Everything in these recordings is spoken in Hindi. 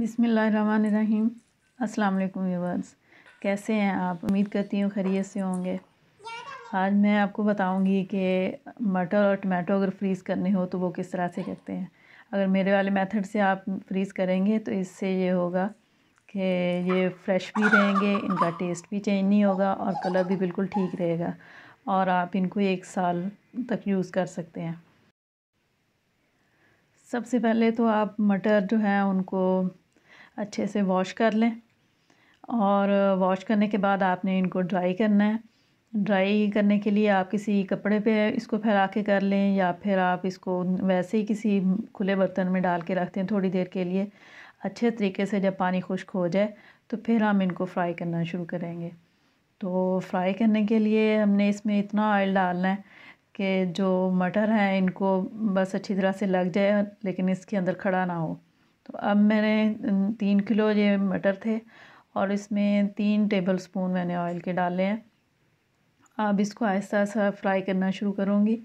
बिसमीम अस्सलाम वालेकुम कैसे हैं आप उम्मीद करती हूँ खरीत से होंगे आज मैं आपको बताऊंगी कि मटर और टमाटो अगर फ्रीज़ करने हो तो वो किस तरह से करते हैं अगर मेरे वाले मेथड से आप फ्रीज़ करेंगे तो इससे ये होगा कि ये फ्रेश भी रहेंगे इनका टेस्ट भी चेंज नहीं होगा और कलर भी बिल्कुल ठीक रहेगा और आप इनको एक साल तक यूज़ कर सकते हैं सबसे पहले तो आप मटर जो हैं उनको अच्छे से वॉश कर लें और वॉश करने के बाद आपने इनको ड्राई करना है ड्राई करने के लिए आप किसी कपड़े पे इसको फैला के कर लें या फिर आप इसको वैसे ही किसी खुले बर्तन में डाल के रख दें थोड़ी देर के लिए अच्छे तरीके से जब पानी खुश्क हो जाए तो फिर हम इनको फ्राई करना शुरू करेंगे तो फ्राई करने के लिए हमने इसमें इतना ऑयल डालना है कि जो मटर हैं इनको बस अच्छी तरह से लग जाए लेकिन इसके अंदर खड़ा ना हो तो अब मैंने तीन किलो ये मटर थे और इसमें तीन टेबल स्पून मैंने ऑयल के डाले हैं अब इसको आहिस्ता आहिस्ता फ्राई करना शुरू करूँगी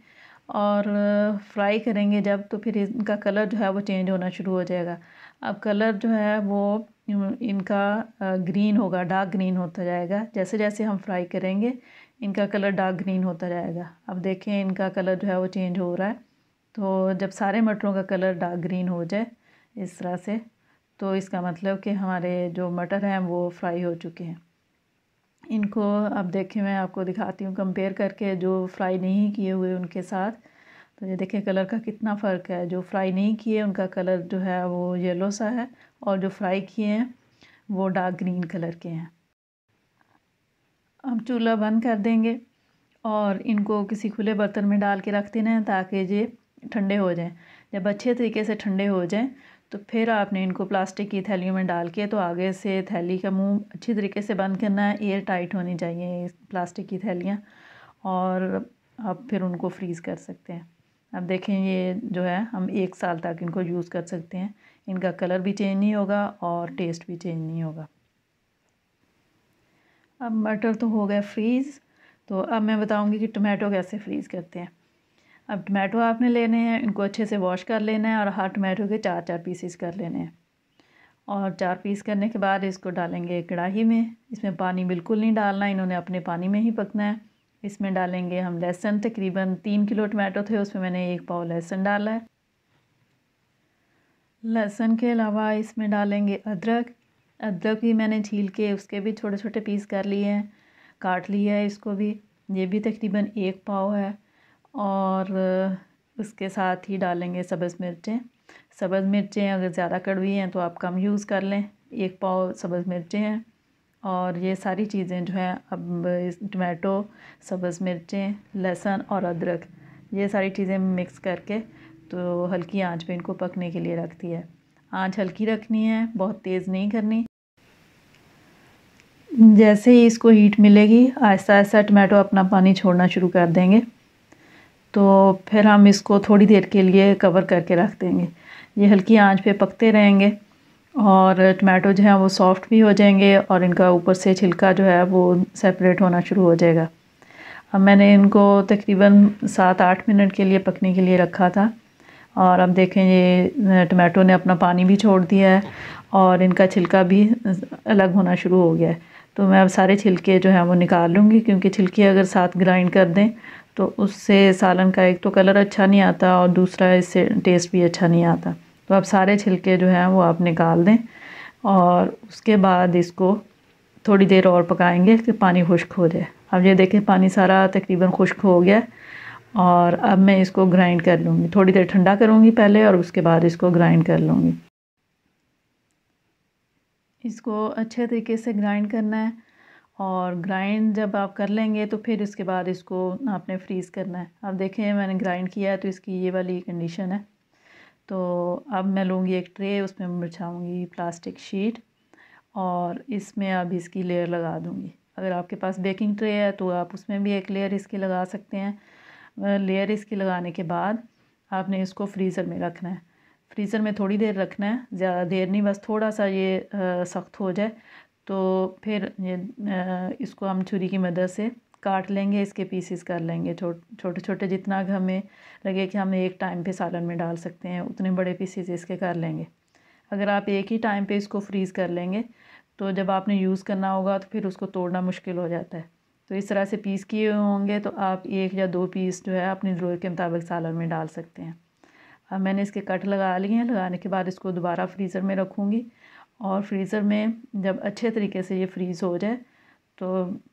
और फ्राई करेंगे जब तो फिर इनका कलर जो है वो चेंज होना शुरू हो जाएगा अब कलर जो है वो इनका ग्रीन होगा डार्क ग्रीन होता जाएगा जैसे जैसे हम फ्राई करेंगे इनका कलर डार्क ग्रीन होता जाएगा अब देखें इनका कलर जो है वो चेंज हो रहा है तो जब सारे मटरों का कलर डार्क ग्रीन हो जाए इस तरह से तो इसका मतलब कि हमारे जो मटर हैं वो फ्राई हो चुके हैं इनको अब देखें मैं आपको दिखाती हूँ कंपेयर करके जो फ्राई नहीं किए हुए उनके साथ तो ये देखें कलर का कितना फ़र्क है जो फ्राई नहीं किए उनका कलर जो है वो येलो सा है और जो फ्राई किए हैं वो डार्क ग्रीन कलर के हैं अब चूल्हा बंद कर देंगे और इनको किसी खुले बर्तन में डाल के रख देना है ताकि ये ठंडे हो जाएं जब अच्छे तरीके से ठंडे हो जाएं तो फिर आपने इनको प्लास्टिक की थैलियों में डाल के तो आगे से थैली का मुंह अच्छी तरीके से बंद करना है एयर टाइट होनी चाहिए प्लास्टिक की थैलियाँ और आप फिर उनको फ्रीज़ कर सकते हैं अब देखें ये जो है हम एक साल तक इनको यूज़ कर सकते हैं इनका कलर भी चेंज नहीं होगा और टेस्ट भी चेंज नहीं होगा अब मटर तो हो गया फ्रीज़ तो अब मैं बताऊँगी कि टमाटो कैसे फ्रीज़ करते हैं अब टमाटो आपने लेने हैं इनको अच्छे से वॉश कर लेना है और हर टमाटो के चार चार पीसेस कर लेने हैं और चार पीस करने के बाद इसको डालेंगे कढ़ाही में इसमें पानी बिल्कुल नहीं डालना इन्होंने अपने पानी में ही पकना है इसमें डालेंगे हम लहसुन तकरीबन तीन किलो टमाटो थे उसमें मैंने एक पाव लहसुन डाला है लहसुन के अलावा इसमें डालेंगे अदरक अदरक भी मैंने छील के उसके भी छोटे छोटे पीस कर लिए हैं काट लिया है इसको भी ये भी तकरीबन एक पाव है और उसके साथ ही डालेंगे सब्ज़ मिर्चें सब्ज़ मिर्चें अगर ज़्यादा कड़वी हैं तो आप कम यूज़ कर लें एक पाव सब्ज़ मिर्चें हैं और ये सारी चीज़ें जो हैं अब टमाटो सब्ज़ मिर्चें लहसुन और अदरक ये सारी चीज़ें मिक्स करके तो हल्की आंच पे इनको पकने के लिए रखती है आंच हल्की रखनी है बहुत तेज़ नहीं करनी जैसे ही इसको हीट मिलेगी आहिस्ता आहिस्ता टमाटो अपना पानी छोड़ना शुरू कर देंगे तो फिर हम इसको थोड़ी देर के लिए कवर करके रख देंगे ये हल्की आंच पे पकते रहेंगे और टमाटो जो है वो सॉफ़्ट भी हो जाएंगे और इनका ऊपर से छिलका जो है वो सेपरेट होना शुरू हो जाएगा अब मैंने इनको तकरीबन सात आठ मिनट के लिए पकने के लिए रखा था और अब देखें ये टमाटो ने अपना पानी भी छोड़ दिया है और इनका छिलका भी अलग होना शुरू हो गया है तो मैं अब सारे छिलके जो हैं वो निकाल लूँगी क्योंकि छिलके अगर साथ ग्राइंड कर दें तो उससे सालन का एक तो कलर अच्छा नहीं आता और दूसरा इससे टेस्ट भी अच्छा नहीं आता तो आप सारे छिलके जो हैं वो आप निकाल दें और उसके बाद इसको थोड़ी देर और पकाएंगे कि पानी खुश्क हो जाए अब ये देखें पानी सारा तकरीबन खुश्क हो गया और अब मैं इसको ग्राइंड कर लूँगी थोड़ी देर ठंडा करूँगी पहले और उसके बाद इसको ग्राइंड कर लूँगी इसको अच्छे तरीके से ग्राइंड करना है और ग्राइंड जब आप कर लेंगे तो फिर इसके बाद इसको आपने फ्रीज़ करना है अब देखें मैंने ग्राइंड किया है तो इसकी ये वाली कंडीशन है तो अब मैं लूँगी एक ट्रे उसमें बिछाऊँगी प्लास्टिक शीट और इसमें अब इसकी लेयर लगा दूँगी अगर आपके पास बेकिंग ट्रे है तो आप उसमें भी एक लेयर इसकी लगा सकते हैं लेयर इसकी लगाने के बाद आपने इसको फ्रीज़र में रखना है फ्रीज़र में थोड़ी देर रखना है ज़्यादा देर नहीं बस थोड़ा सा ये सख्त हो जाए तो फिर ये इसको हम छुरी की मदद से काट लेंगे इसके पीसेस कर लेंगे छोटे छोटे जितना हमें लगे कि हम एक टाइम पे सालन में डाल सकते हैं उतने बड़े पीसेस इसके कर लेंगे अगर आप एक ही टाइम पे इसको फ्रीज़ कर लेंगे तो जब आपने यूज़ करना होगा तो फिर उसको तोड़ना मुश्किल हो जाता है तो इस तरह से पीस किए होंगे तो आप एक या दो पीस जो है अपनी ज़रूरत के मुताबिक सालन में डाल सकते हैं अब मैंने इसके कट लगा लिए हैं लगाने के बाद इसको दोबारा फ्रीज़र में रखूँगी और फ्रीज़र में जब अच्छे तरीके से ये फ्रीज़ हो जाए तो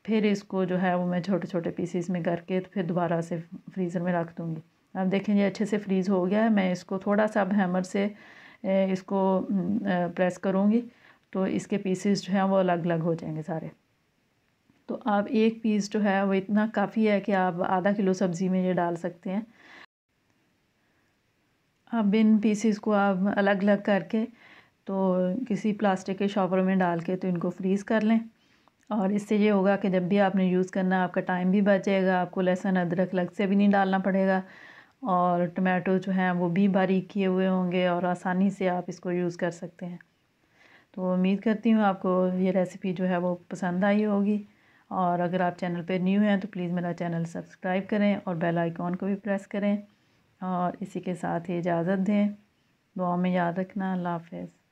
फिर इसको जो है वो मैं छोटे छोटे पीसीस में करके तो फिर दोबारा से फ्रीज़र में रख दूँगी अब देखें ये अच्छे से फ्रीज़ हो गया है मैं इसको थोड़ा सा अब हैमर से इसको प्रेस करूँगी तो इसके पीसीस जो हैं वो अलग अलग हो जाएंगे सारे तो आप एक पीस जो है वो इतना काफ़ी है कि आप आधा किलो सब्ज़ी में ये डाल सकते हैं अब इन पीसीस को आप अलग अलग करके तो किसी प्लास्टिक के शॉवर में डाल के तो इनको फ्रीज़ कर लें और इससे ये होगा कि जब भी आपने यूज़ करना आपका टाइम भी बचेगा आपको लहसुन अदरक लग से भी नहीं डालना पड़ेगा और टमाटो जो हैं वो भी बारीक किए हुए होंगे और आसानी से आप इसको यूज़ कर सकते हैं तो उम्मीद करती हूँ आपको ये रेसिपी जो है वो पसंद आई होगी और अगर आप चैनल पर न्यू हैं तो प्लीज़ मेरा चैनल सब्सक्राइब करें और बेल आइकॉन को भी प्रेस करें और इसी के साथ ही इजाज़त दें दुआ में याद रखना अल्लाह हाफिज़